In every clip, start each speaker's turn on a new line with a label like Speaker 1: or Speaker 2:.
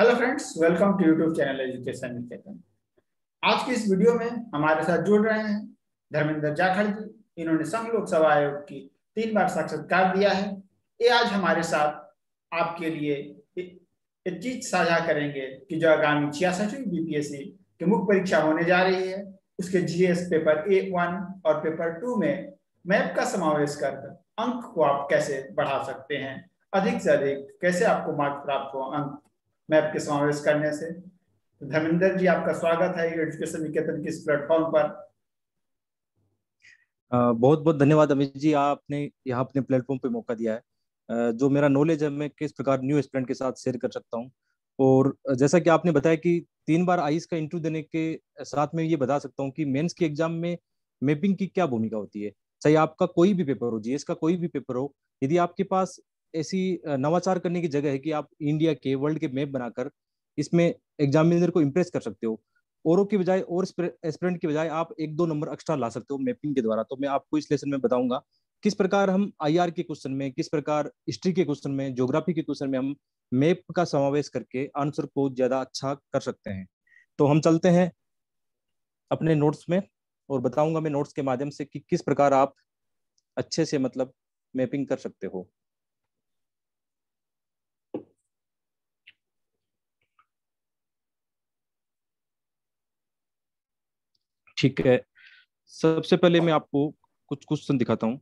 Speaker 1: hello friends welcome to YouTube channel education Niketan आज के इस वीडियो में हमारे साथ जुड़ रहे हैं धर्मेंद्र जाखड़ जी इन्होंने संघ लोक सेवा आयोग की तीन बार साक्षात्कार दिया है ये आज हमारे साथ आपके लिए एक चीज साझा करेंगे कि जो आगामी छियासठवीं बीपीएससी की मुख्य परीक्षा होने जा रही है उसके जीएस पेपर ए वन और पेपर टू में मैप का समावेश कर अंक को आप कैसे बढ़ा सकते हैं अधिक से अधिक कैसे आपको मार्क प्राप्त हो अंक मैप के समावेश करने से तो धर्मेंद्र जी आपका स्वागत है एजुकेशन निकेतन के इस प्लेटफॉर्म पर
Speaker 2: बहुत बहुत धन्यवाद अमित जी आपने यहाँ अपने प्लेटफॉर्म पे मौका दिया है जो मेरा नॉलेज है मैं किस प्रकार न्यू स्टूडेंट के साथ शेयर कर सकता हूँ और जैसा कि आपने बताया कि तीन बार आईस का इंटरव्यू देने के साथ में ये बता सकता हूँ कि मेंस के एग्जाम में मैपिंग की क्या भूमिका होती है चाहे आपका कोई भी पेपर हो जीएस का कोई भी पेपर हो यदि आपके पास ऐसी नवाचार करने की जगह है कि आप इंडिया के वर्ल्ड के मैप बनाकर इसमें एग्जामिनर को इम्प्रेस कर सकते हो औरों की बजाय और एस्पिरेंट की बजाय आप एक दो नंबर एक्स्ट्रा ला सकते हो मैपिंग के द्वारा तो मैं आपको इस लेसन में बताऊंगा किस प्रकार हम आई के क्वेश्चन में किस प्रकार हिस्ट्री के क्वेश्चन में ज्योग्राफी के क्वेश्चन में हम मैप का समावेश करके आंसर को ज्यादा अच्छा कर सकते हैं तो हम चलते हैं अपने नोट्स में और बताऊंगा मैं नोट्स के माध्यम से कि किस प्रकार आप अच्छे से मतलब मैपिंग कर सकते हो ठीक है सबसे पहले मैं आपको कुछ क्वेश्चन दिखाता हूं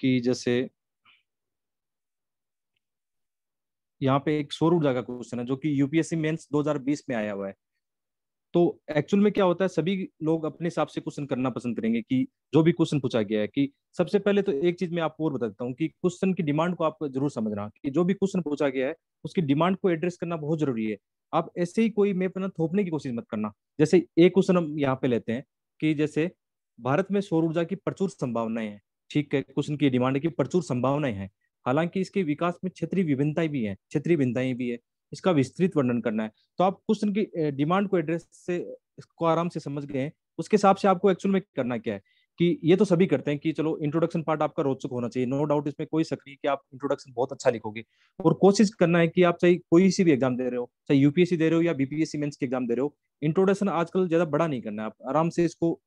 Speaker 2: कि जैसे यहाँ पे एक सौर ऊर्जा का क्वेश्चन है जो कि यूपीएससी मेंस 2020 में आया हुआ है तो एक्चुअल में क्या होता है सभी लोग अपने हिसाब से क्वेश्चन करना पसंद करेंगे कि जो भी क्वेश्चन पूछा गया है कि सबसे पहले तो एक चीज मैं आपको और बता देता हूँ कि क्वेश्चन की डिमांड को आप जरूर समझना कि जो भी क्वेश्चन पूछा गया है उसकी डिमांड को एड्रेस करना बहुत जरूरी है आप ऐसे ही कोई मैप ना थोपने की कोशिश मत करना जैसे एक क्वेश्चन हम यहाँ पे लेते हैं कि जैसे भारत में सौर ऊर्जा की प्रचुर संभावनाएं हैं ठीक है क्वेश्चन की डिमांड की प्रचुर संभावनाएं हैं हालांकि इसके विकास में क्षेत्रीय विभिन्नताएं भी हैं क्षेत्रीय भिन्नताएं भी है इसका विस्तृत वर्णन करना है तो आप क्वेश्चन की डिमांड को एड्रेस से इसको आराम से समझ गए उसके हिसाब से आपको एक्चुअल में करना क्या है कि ये तो सभी करते हैं कि चलो इंट्रोडक्शन पार्ट आपका रोचक होना चाहिए नो no डाउट इसमें कोई शक नहीं कि आप इंट्रोडक्शन बहुत अच्छा लिखोगे और कोशिश करना है कि आप चाहे कोई सी भी एग्जाम दे रहे हो चाहे यूपीएससी दे रहे हो या बीपीएससी मेंस की एग्जाम दे रहे हो इंट्रोडक्शन आजकल ज्यादा बड़ा नहीं करना है आप आराम से इसको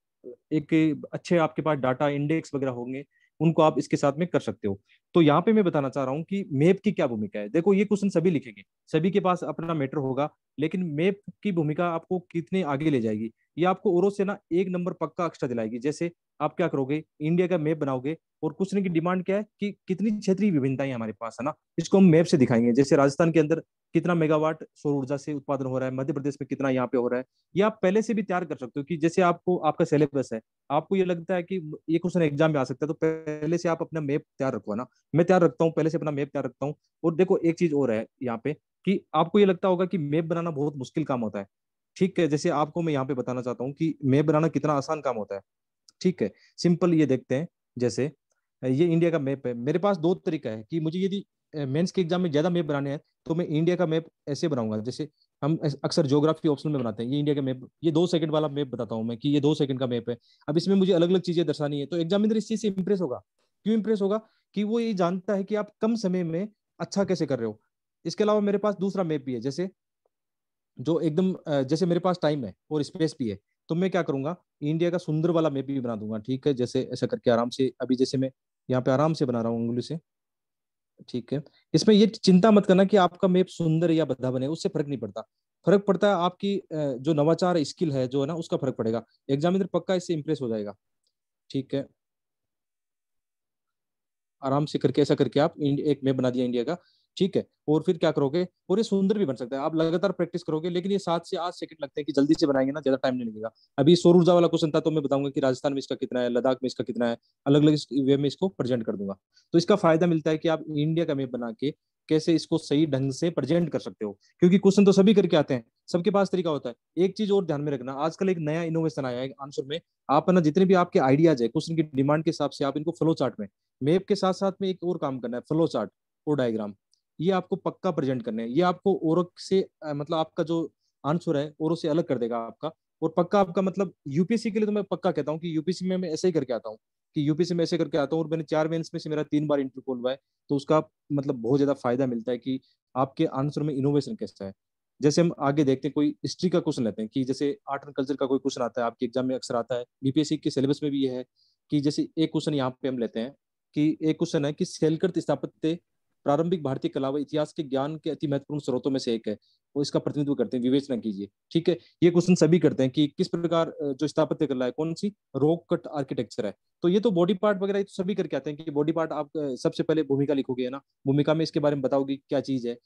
Speaker 2: एक अच्छे आपके पास डाटा इंडेक्स वगैरह होंगे उनको आप इसके साथ में कर सकते हो तो यहाँ पे मैं बताना चाह रहा हूँ कि मैप की क्या भूमिका है देखो ये क्वेश्चन सभी लिखेंगे सभी के पास अपना मैटर होगा लेकिन मैप की भूमिका आपको कितने आगे ले जाएगी ये आपको और से ना एक नंबर पक्का एक्स्ट्रा दिलाएगी जैसे आप क्या करोगे इंडिया का मैप बनाओगे और कुछ नहीं की डिमांड क्या है कि कितनी क्षेत्रीय विभिन्नताएं हमारे पास है ना इसको हम मैप से दिखाएंगे जैसे राजस्थान के अंदर कितना मेगावाट सौर ऊर्जा से उत्पादन हो रहा है मध्य प्रदेश में कितना यहाँ पे हो रहा है ये आप पहले से भी तैयार कर सकते हो कि जैसे आपको आपका सिलेबस है आपको ये लगता है कि ये क्वेश्चन एग्जाम में आ सकता है तो पहले से आप अपना मैप तैयार रखो ना मैं तैयार रखता हूँ पहले से अपना मैप तैयार रखता हूँ और देखो एक चीज और है यहाँ पे कि आपको ये लगता होगा कि मैप बनाना बहुत मुश्किल काम होता है ठीक है जैसे आपको मैं यहाँ पे बताना चाहता हूँ कि मैप बनाना कितना आसान काम होता है ठीक है सिंपल ये देखते हैं जैसे ये इंडिया का मैप है मेरे पास दो तरीका है कि मुझे यदि मेंस के एग्जाम में ज्यादा मैप बनाने हैं तो मैं इंडिया का मैप ऐसे बनाऊंगा जैसे हम अक्सर ज्योग्राफी ऑप्शन में बनाते हैं ये इंडिया का मैप ये दो सेकंड वाला मैप बताता हूँ मैं कि ये दो सेकंड का मैप है अब इसमें मुझे अलग अलग चीजें दर्शानी है तो एग्जामिनर इस चीज से इम्प्रेस होगा क्यों इम्प्रेस होगा कि वो ये जानता है कि आप कम समय में अच्छा कैसे कर रहे हो इसके अलावा मेरे पास दूसरा मैप भी है जैसे जो एकदम जैसे मेरे पास टाइम है और स्पेस भी है तो मैं क्या करूंगा इंडिया का सुंदर वाला मैप भी बना दूंगा ठीक है जैसे ऐसा करके आराम से अभी जैसे मैं यहाँ पे आराम से बना रहा हूँ उंगली से ठीक है इसमें ये चिंता मत करना कि आपका मैप सुंदर या बद्धा बने उससे फर्क नहीं पड़ता फर्क पड़ता है आपकी जो नवाचार स्किल है जो है ना उसका फर्क पड़ेगा एग्जामिनर तो पक्का इससे इम्प्रेस हो जाएगा ठीक है आराम से करके ऐसा करके आप एक मैप बना दिया इंडिया का ठीक है और फिर क्या करोगे और ये सुंदर भी बन सकता है आप लगातार प्रैक्टिस करोगे लेकिन ये सात से आठ सेकंड लगते हैं कि जल्दी से बनाएंगे ना ज्यादा टाइम नहीं लगेगा अभी सौर ऊर्जा वाला क्वेश्चन था तो मैं बताऊंगा कि राजस्थान में इसका कितना है लद्दाख में इसका कितना है अलग अलग वे में इसको प्रेजेंट कर दूंगा तो इसका फायदा मिलता है कि आप इंडिया का मैप बना के कैसे इसको सही ढंग से प्रेजेंट कर सकते हो क्योंकि क्वेश्चन तो सभी करके आते हैं सबके पास तरीका होता है एक चीज और ध्यान में रखना आजकल एक नया इनोवेशन आया है आंसर में आप ना जितने भी आपके आइडियाज है क्वेश्चन की डिमांड के हिसाब से आप इनको फ्लो चार्ट में मैप के साथ साथ में एक और काम करना है फ्लो चार्ट और डायग्राम ये आपको पक्का प्रेजेंट करने हैं ये आपको और से मतलब आपका जो आंसर है और से अलग कर देगा आपका और पक्का आपका मतलब यूपीएससी के लिए तो मैं पक्का कहता हूँ कि यूपीएससी में मैं ऐसे ही करके आता हूँ कि यूपीएससी में ऐसे करके आता हूँ और मैंने चार मेन्स में से मेरा तीन बार इंटरव्यू खोलवा है तो उसका मतलब बहुत ज्यादा फायदा मिलता है कि आपके आंसर में इनोवेशन कैसा है जैसे हम आगे देखते हैं कोई हिस्ट्री का क्वेश्चन लेते हैं कि जैसे आर्ट एंड कल्चर का कोई क्वेश्चन आता है आपके एग्जाम में अक्सर आता है बीपीएससी के सिलेबस में भी ये है कि जैसे एक क्वेश्चन यहाँ पे हम लेते हैं कि एक क्वेश्चन है कि सेलकृत स्थापत्य प्रारंभिक भारतीय कला व इतिहास के ज्ञान के अति महत्वपूर्ण स्रोतों में से एक है वो इसका प्रतिनिधित्व करते हैं विवेचना कीजिए ठीक है ये क्वेश्चन सभी करते हैं कि किस प्रकार जो स्थापत्य कला है कौन सी रोक कट आर्किटेक्चर है तो ये तो बॉडी पार्ट वगैरह तो सभी करके आते हैं कि बॉडी पार्ट आप सबसे पहले भूमिका लिखोगे है ना भूमिका में इसके बारे में बताओगे क्या चीज है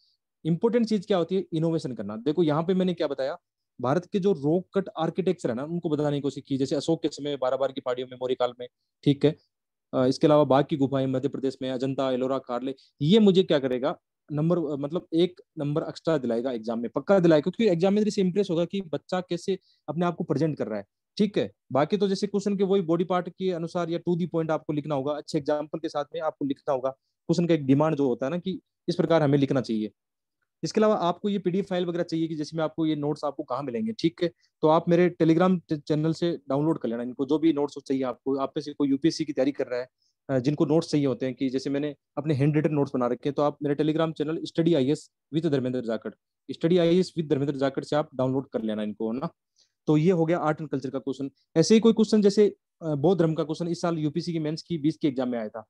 Speaker 2: इंपॉर्टेंट चीज क्या होती है इनोवेशन करना देखो यहाँ पे मैंने क्या बताया भारत के जो रोक कट आर्किटेक्चर है ना उनको बताने की कोशिश की जैसे अशोक के समय बारह बार की पहाड़ियों में मौर्य काल में ठीक है इसके अलावा बाकी गुफाएं मध्य प्रदेश में अजंता एलोरा कार्ले ये मुझे क्या करेगा नंबर मतलब एक नंबर एक्स्ट्रा दिलाएगा एग्जाम में पक्का दिलाएगा क्योंकि एग्जाम में तो से इम्प्रेस होगा कि बच्चा कैसे अपने आप को प्रेजेंट कर रहा है ठीक है बाकी तो जैसे क्वेश्चन के वही बॉडी पार्ट के अनुसार या टू दी पॉइंट आपको लिखना होगा अच्छे एग्जाम्पल के साथ में आपको लिखना होगा क्वेश्चन का एक डिमांड जो होता है ना कि इस प्रकार हमें लिखना चाहिए इसके अलावा आपको ये पीडीएफ फाइल वगैरह चाहिए कि जैसे मैं आपको ये नोट्स आपको कहाँ मिलेंगे ठीक है तो आप मेरे टेलीग्राम चैनल से डाउनलोड कर लेना इनको जो भी नोट्स चाहिए आपको आप में से कोई यूपीएससी की तैयारी कर रहा है जिनको नोट्स चाहिए होते हैं कि जैसे मैंने अपने हैंड रिटेड नोट्स बना रखे हैं तो आप मेरे Telegram channel study I S with Dharmendra जाकर study I S with Dharmendra जाकर से आप डाउनलोड कर लेना इनको है ना तो ये हो गया आर्ट एंड कल्चर का क्वेश्चन ऐसे ही कोई क्वेश्चन जैसे बौद्ध धर्म का क्वेश्चन इस साल यूपीसी की मेंस की बीस के एग्जाम में आया था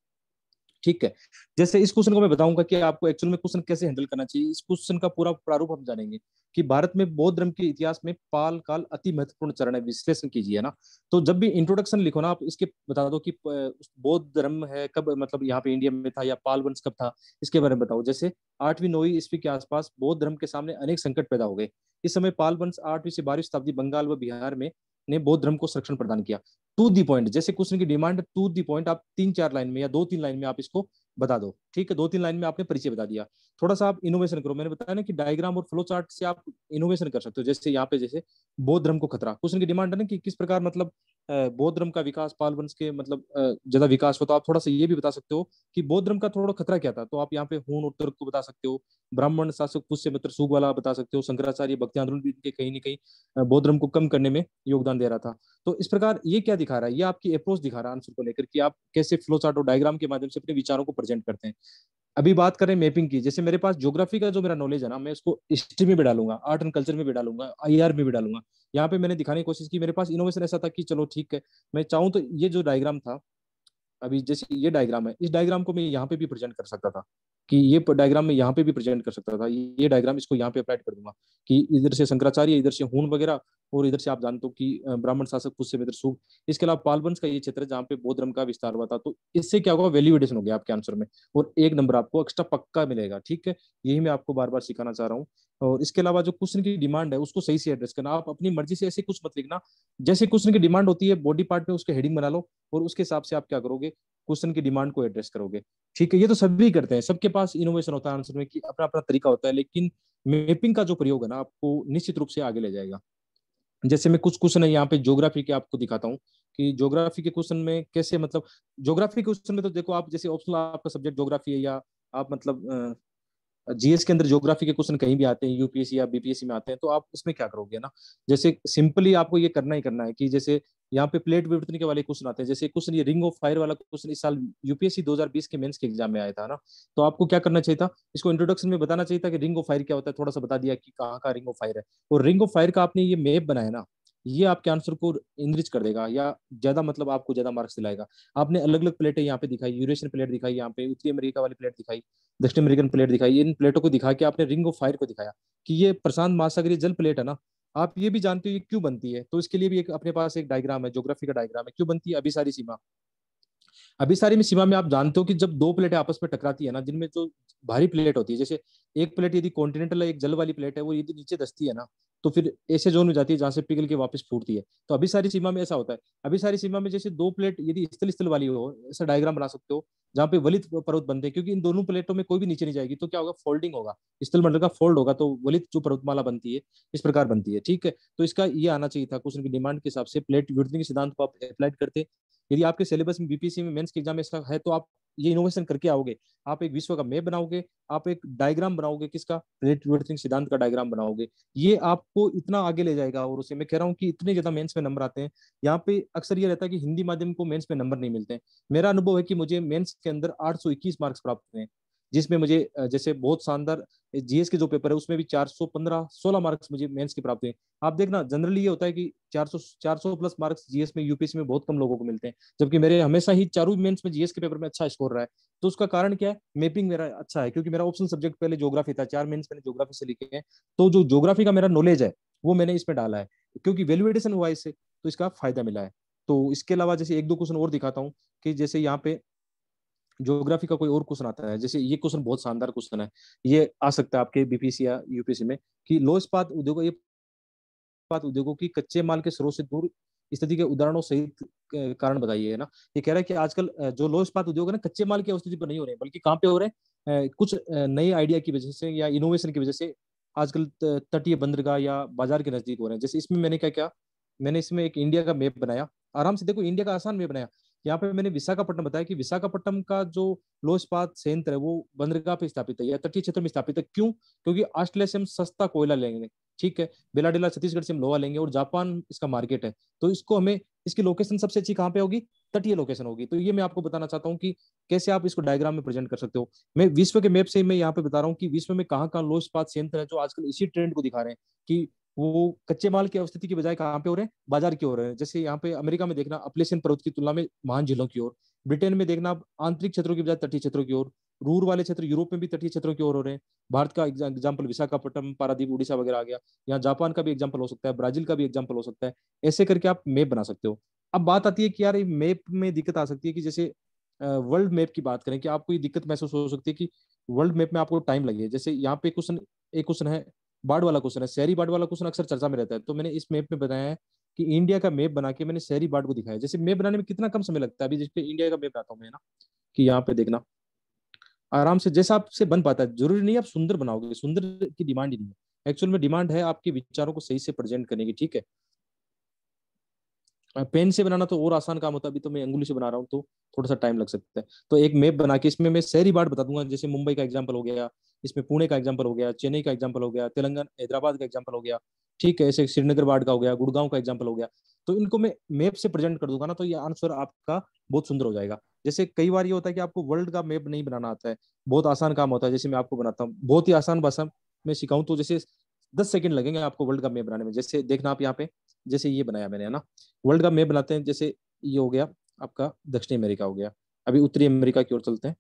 Speaker 2: ठीक है जैसे इस क्वेश्चन को मैं बताऊंगा कि आपको एक्चुअल में क्वेश्चन कैसे हैंडल करना चाहिए इस क्वेश्चन का पूरा प्रारूप हम जानेंगे कि भारत में बौद्ध धर्म के इतिहास में पाल काल अति महत्वपूर्ण चरण है विश्लेषण कीजिए ना तो जब भी इंट्रोडक्शन लिखो ना आप इसके बता दो कि बौद्ध धर्म है कब मतलब यहाँ पे इंडिया में था या पाल वंश कब था इसके बारे में बताओ जैसे आठवीं नौवीं ईस्वी के आसपास बौद्ध धर्म के सामने अनेक संकट पैदा हो गए इस समय पाल वंश आठवीं से बारहवीं शताब्दी बंगाल व बिहार में ने बौद्ध धर्म को संरक्षण प्रदान किया टू दी पॉइंट जैसे क्वेश्चन की डिमांड टू दी पॉइंट आप तीन चार लाइन में या दो तीन लाइन में आप इसको बता दो ठीक है दो तीन लाइन में आपने परिचय बता दिया थोड़ा सा आप इनोवेशन करो मैंने बताया ना कि डायग्राम और फ्लो चार्ट से आप इनोवेशन कर सकते हो जैसे यहाँ पे जैसे बौद्ध धर्म को खतरा क्वेश्चन की डिमांड है ना कि किस प्रकार मतलब बौद्ध धर्म का विकास पाल वंश के मतलब ज्यादा विकास हो तो आप थोड़ा सा ये भी बता सकते हो कि बौद्ध धर्म का थोड़ा खतरा क्या था तो आप यहाँ पे हून और तर्क को बता सकते हो ब्राह्मण शासक पुष्य मित्र सुख वाला बता सकते हो शंकराचार्य भक्ति आंदोलन भी इनके कहीं ना कहीं बौद्ध धर्म को कम करने में योगदान दे रहा था तो इस प्रकार ये क्या दिखा रहा है ये आपकी अप्रोच दिखा रहा है आंसर को लेकर कि आप कैसे फ्लो चार्ट और डायग्राम के माध्यम से अपने विचारों को प्रेजेंट करते हैं अभी बात करें मैपिंग की जैसे मेरे पास ज्योग्राफी का जो मेरा नॉलेज है ना मैं उसको हिस्ट्री में भी डालूंगा आर्ट एंड कल्चर में भी डालूंगा आई में भी डालूंगा यहाँ पे मैंने दिखाने की कोशिश की मेरे पास इनोवेशन ऐसा था कि चलो ठीक है मैं चाहूँ तो ये जो डायग्राम था अभी जैसे ये डायग्राम है इस डायग्राम को मैं यहाँ पे भी प्रेजेंट कर सकता था कि ये डायग्राम में यहाँ पे भी प्रेजेंट कर सकता था ये डायग्राम इसको यहाँ पे अप्लाइड कर दूंगा कि इधर से शंकराचार्य इधर से हूण वगैरह और इधर से आप जानते हो कि ब्राह्मण शासक खुद से मित्र सुख इसके अलावा पालवंश का ये क्षेत्र जहाँ पे बौद्ध धर्म का विस्तार हुआ था तो इससे क्या होगा वैल्यू एडिशन हो गया आपके आंसर में और एक नंबर आपको एक्स्ट्रा पक्का मिलेगा ठीक है यही मैं आपको बार बार सिखाना चाह रहा हूँ और इसके अलावा जो क्वेश्चन की डिमांड है उसको सही से एड्रेस करना आप अपनी मर्जी से ऐसे कुछ मत लिखना जैसे क्वेश्चन की डिमांड होती है बॉडी पार्ट में उसके हेडिंग बना लो और उसके हिसाब से आप क्या करोगे क्वेश्चन की डिमांड को एड्रेस करोगे ठीक है ये तो सभी करते हैं सबके पास इनोवेशन होता है आंसर में कि अपना अपना तरीका होता है लेकिन मैपिंग का जो प्रयोग है ना आपको निश्चित रूप से आगे ले जाएगा जैसे मैं कुछ क्वेश्चन है यहाँ पे ज्योग्राफी के आपको दिखाता हूँ कि ज्योग्राफी के क्वेश्चन में कैसे मतलब ज्योग्राफी के क्वेश्चन में तो देखो आप जैसे ऑप्शनल आपका सब्जेक्ट ज्योग्राफी है या आप मतलब जीएस के अंदर ज्योग्राफी के क्वेश्चन कहीं भी आते हैं यूपीएससी या बीपीएससी में आते हैं तो आप उसमें क्या करोगे ना जैसे सिंपली आपको ये करना ही करना है कि जैसे यहाँ पे प्लेट विवर्तन के वाले क्वेश्चन आते हैं जैसे क्वेश्चन ये रिंग ऑफ फायर वाला क्वेश्चन इस साल यूपीएससी 2020 के मेंस के एग्जाम में आया था ना तो आपको क्या करना चाहिए था इसको इंट्रोडक्शन में बताना चाहिए था कि रिंग ऑफ फायर क्या होता है थोड़ा सा बता दिया कि कहाँ का रिंग ऑफ फायर है और रिंग ऑफ फायर का आपने ये मैप बनाया ना ये आपके आंसर को इंद्रिज कर देगा या ज्यादा मतलब आपको ज्यादा मार्क्स दिलाएगा आपने अलग अलग प्लेटें यहाँ पे दिखाई यूरेशियन प्लेट दिखाई यहाँ पे उत्तरी अमेरिका वाली प्लेट दिखाई दक्षिण अमेरिकन प्लेट दिखाई इन प्लेटों को दिखा के आपने रिंग ऑफ फायर को दिखाया कि ये प्रशांत महासागरीय जल प्लेट है ना आप ये भी जानते हो ये क्यों बनती है तो इसके लिए भी एक अपने पास एक डायग्राम है जोग्राफी का डायग्राम है क्यों बनती है अभी सारी सीमा अभी सारी में सीमा में आप जानते हो कि जब दो प्लेटें आपस में टकराती है ना जिनमें जो भारी प्लेट होती है जैसे एक प्लेट यदि कॉन्टिनेंटल एक जल वाली प्लेट है वो यदि नीचे दसती है ना तो फिर ऐसे जोन में जाती है जहां से पिघल के वापस फूटती है तो अभी सारी सीमा में ऐसा होता है अभी सारी सीमा में जैसे दो प्लेट यदि स्थल स्थल वाली हो ऐसा डायग्राम बना सकते हो जहाँ पे वलित पर्वत बनते हैं क्योंकि इन दोनों प्लेटों में कोई भी नीचे नहीं जाएगी तो क्या होगा फोल्डिंग होगा स्थल मंडल का फोल्ड होगा तो वलित जो पर्वतमाला बनती है इस प्रकार बनती है ठीक है तो इसका ये आना चाहिए था क्वेश्चन की डिमांड के हिसाब से प्लेट के सिद्धांत को आप अप्लाइड करते यदि आपके सिलेबस में बीपीसी में मेंस के एग्जाम में इसका है तो आप ये इनोवेशन करके आओगे आप एक विश्व का मैप बनाओगे आप एक डायग्राम बनाओगे किसका रिलेटिंग सिद्धांत का डायग्राम बनाओगे ये आपको इतना आगे ले जाएगा और उसे मैं कह रहा हूँ कि इतने ज्यादा मेंस में नंबर आते हैं यहाँ पे अक्सर ये रहता है कि हिंदी माध्यम को मेंस में नंबर नहीं मिलते हैं मेरा अनुभव है कि मुझे मेन्स के अंदर आठ मार्क्स प्राप्त हुए हैं जिसमें मुझे जैसे बहुत शानदार जीएस के जो पेपर है उसमें भी 415 16 मार्क्स मुझे मेंस के प्राप्त हुए आप देखना जनरली ये होता है कि 400 400 प्लस मार्क्स जीएस में यूपीएससी में बहुत कम लोगों को मिलते हैं जबकि मेरे हमेशा ही चारों मेंस में जीएस के पेपर में अच्छा स्कोर रहा है तो उसका कारण क्या है मैपिंग मेरा अच्छा है क्योंकि मेरा ऑप्शन सब्जेक्ट पहले जोग्राफी था चार मेन्स मैंने जोग्राफी से लिखे हैं तो जो जोग्राफी का मेरा नॉलेज है वो मैंने इसमें डाला है क्योंकि वैल्यूएटेशन हुआ इससे तो इसका फायदा मिला है तो इसके अलावा जैसे एक दो क्वेश्चन और दिखाता हूँ कि जैसे यहाँ पे ज्योग्राफी का कोई और क्वेश्चन आता है जैसे ये क्वेश्चन बहुत शानदार क्वेश्चन है ये आ सकता है आपके बीपीसी या यूपीसी में कि लो इस्पात उद्योग ये उद्योगों की कच्चे माल के स्रोत से दूर स्थिति के उदाहरणों सहित कारण बताइए है ना ये कह रहा है कि आजकल जो लो इस्पात उद्योग है ना कच्चे माल की अवस्थिति पर नहीं हो रहे बल्कि कहाँ पे हो रहे हैं कुछ नए आइडिया की वजह से या इनोवेशन की वजह से आजकल तटीय बंदरगाह या बाजार के नजदीक हो रहे हैं जैसे इसमें मैंने क्या क्या मैंने इसमें एक इंडिया का मैप बनाया आराम से देखो इंडिया का आसान मैप बनाया यहाँ पे मैंने विशाखापट्टनम बताया कि विशाखापट्टनम का जो लो संयंत्र है वो बंदरगाह पे स्थापित है या तटीय क्षेत्र में स्थापित है क्यों क्योंकि ऑस्ट्रेलिया से हम सस्ता कोयला लेंगे ठीक है बेलाडेला छत्तीसगढ़ से हम लोहा लेंगे और जापान इसका मार्केट है तो इसको हमें इसकी लोकेशन सबसे अच्छी कहाँ पे होगी तटीय लोकेशन होगी तो ये मैं आपको बताना चाहता हूँ कि कैसे आप इसको डायग्राम में प्रेजेंट कर सकते हो मैं विश्व के मैप से मैं यहाँ पे बता रहा हूँ कि विश्व में कहाँ कहाँ लो संयंत्र है जो आजकल इसी ट्रेंड को दिखा रहे हैं कि वो कच्चे माल की अवस्थिति की बजाय कहाँ पे हो रहे हैं बाजार की हो रहे हैं जैसे यहाँ पे अमेरिका में देखना अपलेशन पर्वत की तुलना में महान झीलों की ओर ब्रिटेन में देखना आंतरिक क्षेत्रों की बजाय तटीय क्षेत्रों की ओर रूर वाले क्षेत्र यूरोप में भी तटीय क्षेत्रों की ओर हो रहे हैं भारत का एग्जाम्पल विशाखापट्टनम पारादीप उड़ीसा वगैरह आ गया यहाँ जापान का भी एग्जाम्पल हो सकता है ब्राजील का भी एग्जाम्पल हो सकता है ऐसे करके आप मैप बना सकते हो अब बात आती है कि यार मैप में दिक्कत आ सकती है कि जैसे वर्ल्ड मैप की बात करें कि आपको ये दिक्कत महसूस हो सकती है कि वर्ल्ड मैप में आपको टाइम लगे जैसे यहाँ पे क्वेश्चन एक क्वेश्चन है बाढ़ वाला क्वेश्चन है शहरी बाढ़ वाला क्वेश्चन अक्सर चर्चा में रहता है तो मैंने इस मैप में बताया है कि इंडिया का मैप बना के मैंने शहरी बाढ़ को दिखाया जैसे मैप बनाने में कितना कम समय लगता है अभी जिसपे इंडिया का मैप आता हूँ मैं ना कि यहाँ पे देखना आराम से जैसा आपसे बन पाता है जरूरी नहीं आप सुंदर बनाओगे सुंदर की डिमांड ही नहीं है एक्चुअल में डिमांड है आपके विचारों को सही से प्रेजेंट करने की ठीक है पेन से बनाना तो और आसान काम होता है अभी तो मैं अंगुली से बना रहा हूँ तो थोड़ा सा टाइम लग सकता है तो एक मैप बना के इसमें मैं शहरी बाट बता दूंगा जैसे मुंबई का एग्जाम्पल हो गया इसमें पुणे का एग्जाम्पल हो गया चेन्नई का एग्जाम्पल हो गया तेलंगाना हैदराबाद का एग्जाम्पल हो गया ठीक है ऐसे श्रीनगर वार्ड का हो गया गुड़गांव का एग्जाम्पल हो गया तो इनको मैं मैप से प्रेजेंट कर दूंगा ना तो ये आंसर आपका बहुत सुंदर हो जाएगा जैसे कई बार ये होता है कि आपको वर्ल्ड का मैप नहीं बनाना आता है बहुत आसान काम होता है जैसे मैं आपको बनाता हूँ बहुत ही आसान भाषा में सिखाऊं तो जैसे दस सेकंड लगेंगे आपको वर्ल्ड का मैप बनाने में जैसे देखना आप यहाँ पे जैसे ये बनाया मैंने है ना वर्ल्ड का मैप बनाते हैं जैसे ये हो गया आपका दक्षिणी अमेरिका हो गया अभी उत्तरी अमेरिका की ओर चलते हैं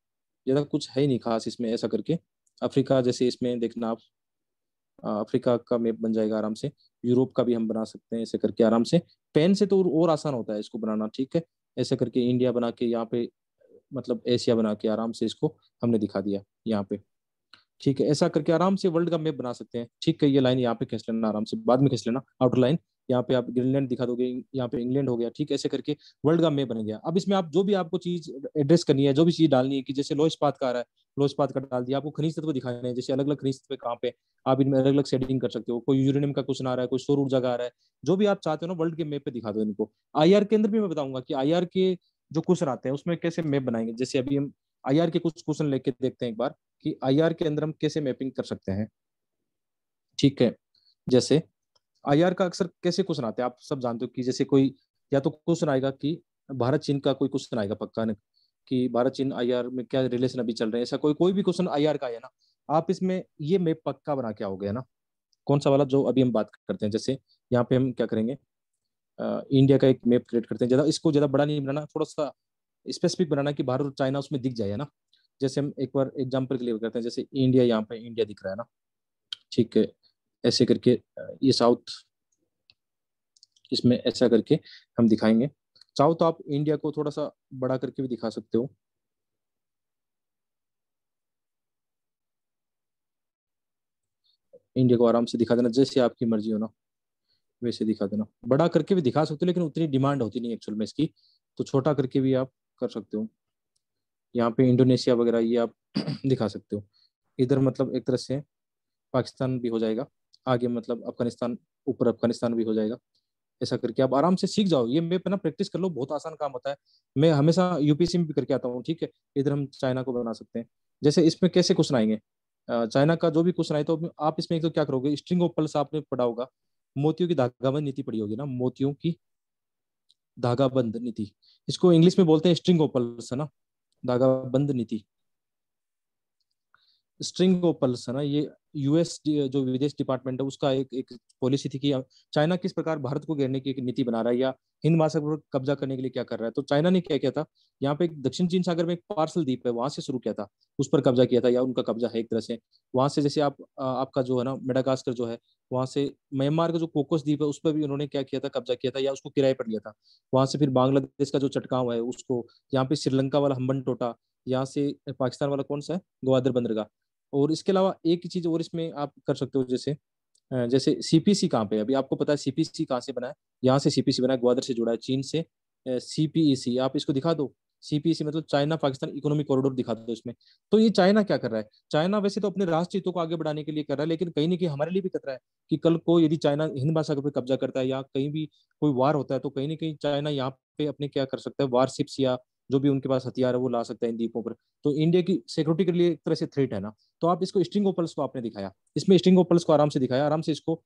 Speaker 2: ज़्यादा कुछ है ही नहीं खास इसमें ऐसा करके अफ्रीका जैसे इसमें देखना आप अफ्रीका का मैप बन जाएगा आराम से यूरोप का भी हम बना सकते हैं ऐसे करके आराम से पेन से तो और आसान होता है इसको बनाना ठीक है ऐसे करके इंडिया बना के यहाँ पे मतलब एशिया बना के आराम से इसको हमने दिखा दिया यहाँ पे ठीक है ऐसा करके आराम से वर्ल्ड का मैप बना सकते हैं ठीक है ये लाइन यहाँ पे खींच लेना आराम से बाद में खींच लेना आउटर लाइन यहाँ पे आप ग्रीनलैंड दिखा दोगे यहाँ पे इंग्लैंड हो गया ठीक ऐसे करके वर्ल्ड का मैप बन गया अब इसमें आप जो भी आपको चीज एड्रेस करनी है जो भी चीज डालनी है कि जैसे लोह इस्पात का आ रहा है लोह इस्पात का डाल दिया आपको खनिज तत्व दिखाने हैं जैसे अलग अलग खनिज तत्व कहाँ पे आप इनमें अलग अलग सेटिंग कर सकते हो कोई यूरेनियम का क्वेश्चन आ रहा है कोई सौर ऊर्जा का आ रहा है जो भी आप चाहते हो ना वर्ल्ड के मैप पे दिखा दो इनको आई के अंदर भी मैं बताऊंगा कि आई के जो क्वेश्चन आते हैं उसमें कैसे मैप बनाएंगे जैसे अभी हम आई के कुछ क्वेश्चन लेके देखते हैं एक बार कि आई के अंदर हम कैसे मैपिंग कर सकते हैं ठीक है जैसे आईआर का अक्सर कैसे क्वेश्चन आते हैं आप सब जानते हो कि जैसे कोई या तो क्वेश्चन आएगा कि भारत चीन का कोई क्वेश्चन आएगा पक्का ने कि भारत चीन आईआर में क्या रिलेशन अभी चल रहे हैं ऐसा कोई कोई भी क्वेश्चन आईआर का है ना आप इसमें ये मैप पक्का बना के आओगे ना कौन सा वाला जो अभी हम बात करते हैं जैसे यहाँ पे हम क्या करेंगे आ, इंडिया का एक मैप क्रिएट करते हैं ज्यादा इसको ज्यादा बड़ा नहीं बनाना थोड़ा सा स्पेसिफिक बनाना कि भारत और चाइना उसमें दिख जाए ना जैसे हम एक बार एग्जाम्पल के लिए करते हैं जैसे इंडिया यहाँ पे इंडिया दिख रहा है ना ठीक है ऐसे करके ये साउथ इसमें ऐसा करके हम दिखाएंगे चाहो तो आप इंडिया को थोड़ा सा बड़ा करके भी दिखा सकते हो इंडिया को आराम से दिखा देना जैसे आपकी मर्जी हो ना वैसे दिखा देना बड़ा करके भी दिखा सकते हो लेकिन उतनी डिमांड होती नहीं एक्चुअल में इसकी तो छोटा करके भी आप कर सकते हो यहाँ पे इंडोनेशिया वगैरह ये आप दिखा सकते हो इधर मतलब एक तरह से पाकिस्तान भी हो जाएगा आगे मतलब अफगानिस्तान ऊपर अफगानिस्तान भी हो जाएगा ऐसा करके आप आराम से सीख जाओ ये मैप ना प्रैक्टिस कर लो बहुत आसान काम होता है मैं हमेशा यूपीसी में भी करके आता हूँ ठीक है इधर हम चाइना को बना सकते हैं जैसे इसमें कैसे क्वेश्चन आएंगे चाइना का जो भी क्वेश्चन आए तो आप इसमें एक तो क्या करोगे स्ट्रिंग ऑफ पल्स आपने पढ़ा होगा मोतियों की धागाबंद नीति पढ़ी होगी ना मोतियों की धागाबंद नीति इसको इंग्लिश में बोलते हैं स्ट्रिंग ऑफ पल्स है ना धागाबंद नीति स्ट्रिंग ऑफ पल्स है ना ये यूएस जो विदेश डिपार्टमेंट है उसका एक एक पॉलिसी थी कि चाइना किस प्रकार भारत को घेरने की एक नीति बना रहा है या हिंद महासागर पर कब्जा करने के लिए क्या कर रहा है तो चाइना ने क्या किया था यहाँ पे दक्षिण चीन सागर में एक पार्सल द्वीप है वहां से शुरू किया था उस पर कब्जा किया था या उनका कब्जा है एक तरह से वहां से जैसे आप आपका जो है ना मेडागास्कर जो है वहां से म्यांमार का जो कोकोस द्वीप है उस पर भी उन्होंने क्या किया था कब्जा किया था या उसको किराए पर लिया था वहां से फिर बांग्लादेश का जो चटकाव है उसको यहाँ पे श्रीलंका वाला हम्बन टोटा यहाँ से पाकिस्तान वाला कौन सा है ग्वादर बंदरगाह और इसके अलावा एक चीज और इसमें आप कर सकते हो जैसे जैसे सीपीसी कहाँ पे अभी आपको पता है सीपीसी कहाँ से बना है यहाँ से सीपीसी बना है ग्वादर से जुड़ा है चीन से सीपीईसी e आप इसको दिखा दो सीपीसी e मतलब चाइना पाकिस्तान इकोनॉमिक कॉरिडोर दिखा दो इसमें तो ये चाइना क्या कर रहा है चाइना वैसे तो अपने राष्ट्रीय हितों को आगे बढ़ाने के लिए कर रहा है लेकिन कहीं ना कहीं हमारे लिए भी खतरा है कि कल को यदि चाइना हिंद महासागर पर कब्जा करता है या कहीं भी कोई वार होता है तो कहीं ना कहीं चाइना यहाँ पे अपने क्या कर सकता है वारशिप्स या जो भी उनके पास हथियार है वो ला सकता है इन द्वीपों पर तो इंडिया की सिक्योरिटी के लिए एक तरह से थ्रेट है ना तो आप इसको स्ट्रिंग पल्स को आपने दिखाया इसमें स्ट्रिंग ओपल्स को आराम से दिखाया आराम से इसको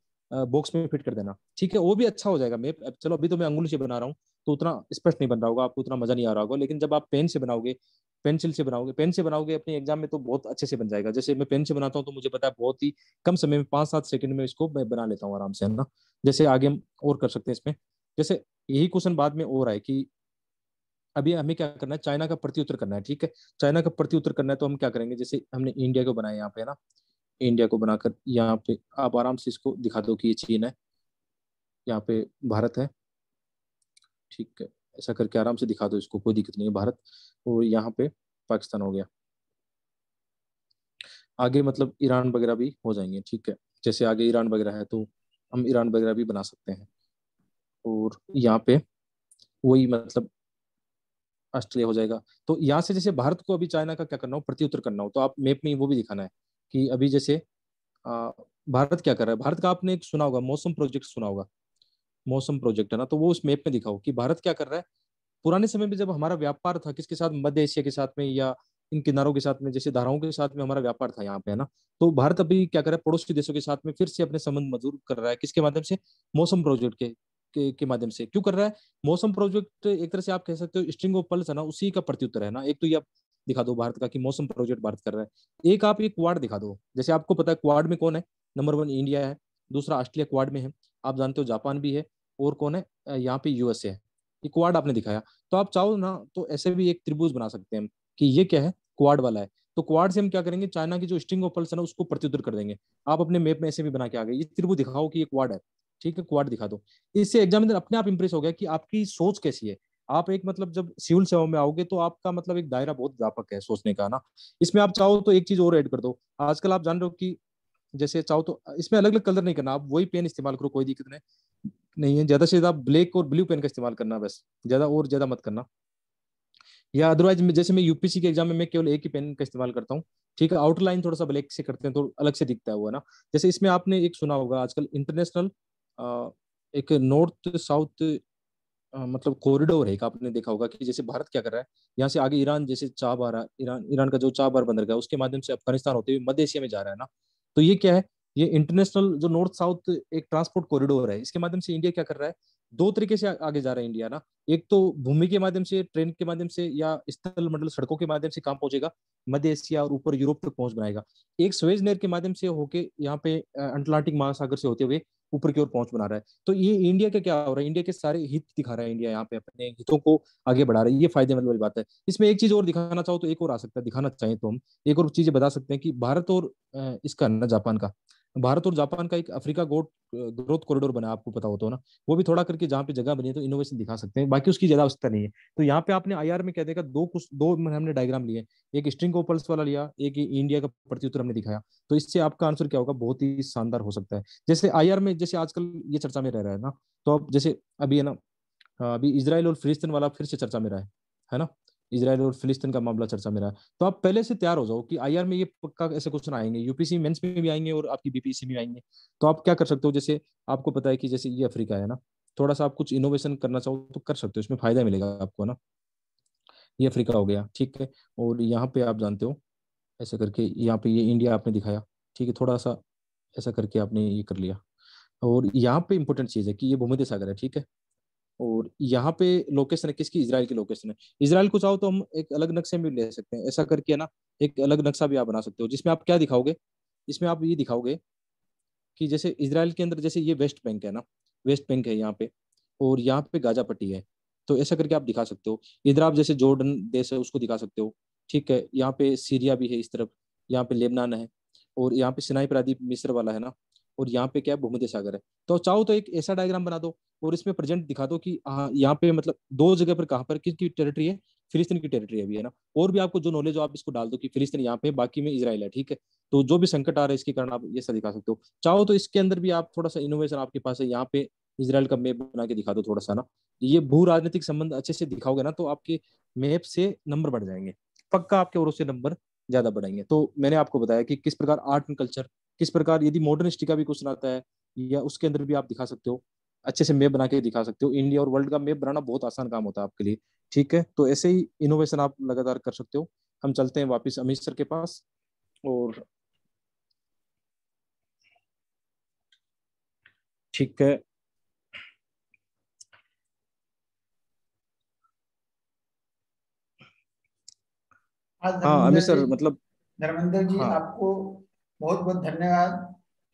Speaker 2: बॉक्स में फिट कर देना ठीक है वो भी अच्छा हो जाएगा मैं चलो अभी तो मैं अंगुल से बना रहा हूँ तो उतना स्पष्ट नहीं बन रहा होगा आपको उतना मजा नहीं आ रहा होगा लेकिन जब आप पेन से बनाओगे पेंसिल से बनाओगे पेन से बनाओगे अपने एग्जाम में तो बहुत अच्छे से बन जाएगा जैसे मैं पेन से बनाता हूँ तो मुझे पता है बहुत ही कम समय में पांच सात सेकंड में इसको मैं बना लेता हूँ आराम से है ना जैसे आगे हम और कर सकते हैं इसमें जैसे यही क्वेश्चन बाद में और आए कि अभी हमें क्या करना है चाइना का प्रत्युत्तर करना है ठीक है चाइना का प्रत्युत्तर करना है तो हम क्या करेंगे जैसे हमने इंडिया को बनाया यहाँ पे है ना इंडिया को बनाकर यहाँ पे आप आराम से इसको दिखा दो कि ये चीन है यहाँ पे भारत है ठीक है ऐसा करके आराम से दिखा दो इसको कोई दिक्कत नहीं है भारत और यहाँ पे पाकिस्तान हो गया आगे मतलब ईरान वगैरह भी हो जाएंगे ठीक है जैसे आगे ईरान वगैरह है तो हम ईरान वगैरह भी बना सकते हैं और यहाँ पे वही मतलब ऑस्ट्रेलिया हो जाएगा तो यहाँ से जैसे भारत को अभी चाइना का क्या करना हो प्रत्युत्तर करना हो तो आप मैप में वो भी दिखाना है कि अभी जैसे भारत क्या कर रहा है भारत का आपने एक सुना होगा मौसम प्रोजेक्ट सुना होगा मौसम प्रोजेक्ट है ना तो वो उस मैप में दिखाओ कि भारत क्या कर रहा है पुराने समय में जब हमारा व्यापार था किसके साथ मध्य एशिया के साथ में या इन किनारों के साथ में जैसे धाराओं के साथ में हमारा व्यापार था यहाँ पे है ना तो भारत अभी क्या कर रहा है पड़ोसी देशों के साथ में फिर से अपने संबंध मजबूत कर रहा है किसके माध्यम से मौसम प्रोजेक्ट के के, के माध्यम से क्यों कर रहा है मौसम प्रोजेक्ट एक तरह से आप कह सकते हो स्ट्रिंग ऑफ पल्स है ना उसी का प्रत्युत्तर है ना एक तो ये आप दिखा दो भारत का कि मौसम प्रोजेक्ट भारत कर रहा है एक आप एक क्वाड दिखा दो जैसे आपको पता है क्वाड में कौन है नंबर वन इंडिया है दूसरा ऑस्ट्रेलिया क्वाड में है आप जानते हो जापान भी है और कौन है यहाँ पे यूएसए है ये क्वाड आपने दिखाया तो आप चाहो ना तो ऐसे भी एक त्रिभुज बना सकते हैं कि ये क्या है क्वाड वाला है तो क्वाड से हम क्या करेंगे चाइना की जो स्ट्रिंग ऑफ पल्स है ना उसको प्रत्युत्तर कर देंगे आप अपने मैप में ऐसे भी बना के आ गए ये त्रिभुज दिखाओ कि ये क्वाड है ठीक है क्वाड दिखा दो इससे एग्जामिनर अपने आप इम्प्रेस हो गया कि आपकी सोच कैसी है आप एक मतलब जब सिविल सेवा में आओगे तो आपका मतलब एक दायरा बहुत व्यापक है सोचने का ना इसमें आप चाहो तो एक चीज और ऐड कर दो आजकल आप जान रहे हो कि जैसे चाहो तो इसमें अलग अलग कलर नहीं करना आप वही पेन इस्तेमाल करो कोई दिक्कत नहीं नहीं है ज्यादा से ज्यादा ब्लैक और ब्लू पेन का इस्तेमाल करना बस ज्यादा और ज्यादा मत करना या अदरवाइज जैसे मैं यूपीसी के एग्जाम में मैं केवल एक ही पेन का इस्तेमाल करता हूँ ठीक है आउटलाइन थोड़ा सा ब्लैक से करते हैं तो अलग से दिखता है वो ना जैसे इसमें आपने एक सुना होगा आजकल इंटरनेशनल एक नॉर्थ साउथ मतलब कॉरिडोर है आपने देखा होगा कि जैसे भारत क्या कर रहा है यहाँ से आगे ईरान जैसे चाबार ईरान ईरान का जो बार बंदर है उसके माध्यम से अफगानिस्तान होते हुए मध्य एशिया में जा रहा है ना तो ये क्या है ये इंटरनेशनल जो नॉर्थ साउथ एक ट्रांसपोर्ट कॉरिडोर है इसके माध्यम से इंडिया क्या कर रहा है दो तरीके से आगे जा रहा है इंडिया ना एक तो भूमि के माध्यम से ट्रेन के माध्यम से या स्थल मंडल सड़कों के माध्यम से काम पहुंचेगा मध्य एशिया और ऊपर यूरोप तक पहुंच बनाएगा एक स्वेज नहर के माध्यम से होके यहाँ पे अटलांटिक महासागर से होते हुए ऊपर की ओर पहुंच बना रहा है तो ये इंडिया का क्या हो रहा है इंडिया के सारे हित दिखा रहा है इंडिया यहाँ पे अपने हितों को आगे बढ़ा रहा है ये फायदेमंद वाली बात है इसमें एक चीज और दिखाना चाहो तो एक और आ सकता है दिखाना चाहें तो हम एक और चीजें बता सकते हैं कि भारत और इसका ना जापान का भारत और जापान का एक अफ्रीका गोट ग्रोथ कॉरिडोर बना आपको पता होता हो ना वो भी थोड़ा करके जहाँ पे जगह बनी है तो इनोवेशन दिखा सकते हैं बाकी उसकी ज्यादा आवश्यकता नहीं है तो यहाँ पे आपने आई में क्या देखा दो कुछ दो हमने डायग्राम लिए एक स्ट्रिंग ओपल्स वाला लिया एक इंडिया का प्रत्युत्तर हमने दिखाया तो इससे आपका आंसर क्या होगा बहुत ही शानदार हो सकता है जैसे आई में जैसे आजकल ये चर्चा में रह रहा है ना तो अब जैसे अभी है ना अभी इसराइल और फिलिस्तीन वाला फिर से चर्चा में रहा है है ना इसराइल और फिलिस्तीन का मामला चर्चा में रहा तो आप पहले से तैयार हो जाओ कि आई में ये पक्का ऐसे क्वेश्चन आएंगे यूपीसी मेंस में भी आएंगे और आपकी बीपीसी में आएंगे तो आप क्या कर सकते हो जैसे आपको पता है कि जैसे ये अफ्रीका है ना थोड़ा सा आप कुछ इनोवेशन करना चाहो तो कर सकते हो इसमें फायदा मिलेगा आपको ना ये अफ्रीका हो गया ठीक है और यहाँ पे आप जानते हो ऐसा करके यहाँ पे ये इंडिया आपने दिखाया ठीक है थोड़ा सा ऐसा करके आपने ये कर लिया और यहाँ पे इम्पोर्टेंट चीज़ है कि ये भूमध्य सागर है ठीक है और यहाँ पे लोकेशन है किसकी इसराइल की लोकेशन है इसराइल को चाहो तो हम एक अलग नक्शे में ले सकते हैं ऐसा करके है ना एक अलग नक्शा भी आप बना सकते हो जिसमें आप क्या दिखाओगे इसमें आप ये दिखाओगे कि जैसे इसराइल के अंदर जैसे ये वेस्ट बैंक है ना वेस्ट बैंक है यहाँ पे और यहाँ पे गाजा पट्टी है तो ऐसा करके आप दिखा सकते हो इधर आप जैसे जॉर्डन देश है उसको दिखा सकते हो ठीक है यहाँ पे सीरिया भी है इस तरफ यहाँ पे लेबनान है और यहाँ पे सिनाई प्रादीप मिस्र वाला है ना और यहाँ पे क्या है भूमध्य सागर है तो चाहो तो एक ऐसा डायग्राम बना दो और इसमें प्रेजेंट दिखा दो कि हाँ, यहाँ पे मतलब दो जगह पर कहाँ पर किसकी टेरिटरी है फिलिस्तीन की टेरिटरी अभी है ना और भी आपको जो नॉलेज हो आप इसको डाल दो कि फिलिस्तीन यहाँ पे बाकी में इसराइल है ठीक है तो जो भी संकट आ रहा है इसके कारण आप ये सब दिखा सकते हो चाहो तो इसके अंदर भी आप थोड़ा सा इनोवेशन आपके पास है यहाँ पे इसराइल का मैप बना के दिखा दो थोड़ा सा ना ये भू राजनीतिक संबंध अच्छे से दिखाओगे ना तो आपके मैप से नंबर बढ़ जाएंगे पक्का आपके और उससे नंबर ज्यादा बढ़ेंगे तो मैंने आपको बताया कि किस प्रकार आर्ट एंड कल्चर किस प्रकार यदि मॉडर्निस्टी का भी क्वेश्चन आता है या उसके अंदर भी आप दिखा सकते हो अच्छे से मैप बना के दिखा सकते हो इंडिया और वर्ल्ड का मैप बनाना बहुत आसान काम होता है आपके लिए ठीक है तो ऐसे ही इनोवेशन आप लगातार कर सकते हो हम चलते हैं वापस अमित सर के पास और ठीक है
Speaker 1: हाँ, हाँ अमित सर मतलब धर्मेंद्र जी हाँ, आपको बहुत बहुत धन्यवाद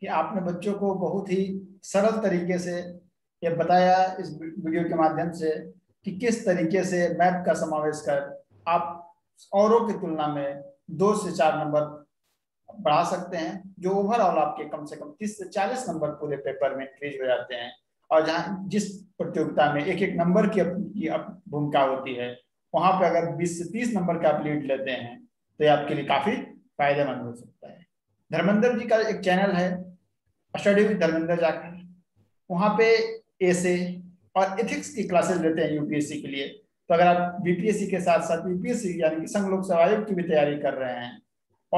Speaker 1: कि आपने बच्चों को बहुत ही सरल तरीके से ये बताया इस वीडियो के माध्यम से कि किस तरीके से मैथ का समावेश कर आप औरों की तुलना में दो से चार नंबर बढ़ा सकते हैं जो ओवरऑल आपके कम से कम तीस से चालीस नंबर पूरे पेपर में इंक्रीज हो जाते हैं और जहाँ जिस प्रतियोगिता में एक एक नंबर की अपनी भूमिका होती है वहां पर अगर बीस से तीस नंबर का आप लीड लेते हैं तो ये आपके लिए काफी फायदेमंद हो सकता है धर्मेंद्र जी का एक चैनल है स्टडी विद धर्मेंद्र जाकर वहाँ पे ऐसे और एथिक्स की क्लासेस लेते हैं यूपीएससी के लिए तो अगर आप बीपीएससी के साथ साथ यूपीएससी यानी कि संघ लोक सेवा आयोग की भी तैयारी कर रहे हैं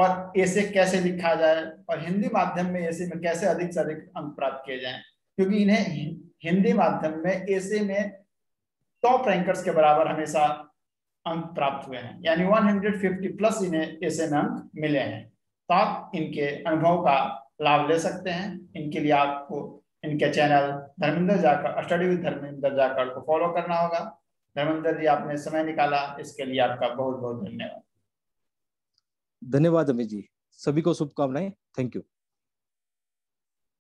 Speaker 1: और ऐसे कैसे लिखा जाए और हिंदी माध्यम में ऐसे में कैसे अधिक से अधिक अंक प्राप्त किए जाए क्योंकि इन्हें हिंदी माध्यम में ऐसे में टॉप रैंकर्स के बराबर हमेशा अंक प्राप्त हुए हैं यानी 150 प्लस इन्हें ऐसे में अंक मिले हैं तो आप इनके अनुभव का लाभ ले सकते हैं इनके लिए आपको इनके चैनल धर्मेंद्र जाकर स्टडी विद धर्मेंद्र जाकर को फॉलो करना होगा धर्मेंद्र जी आपने समय निकाला इसके लिए आपका बहुत बहुत धन्यवाद
Speaker 2: धन्यवाद अमित जी सभी को शुभकामनाएं थैंक यू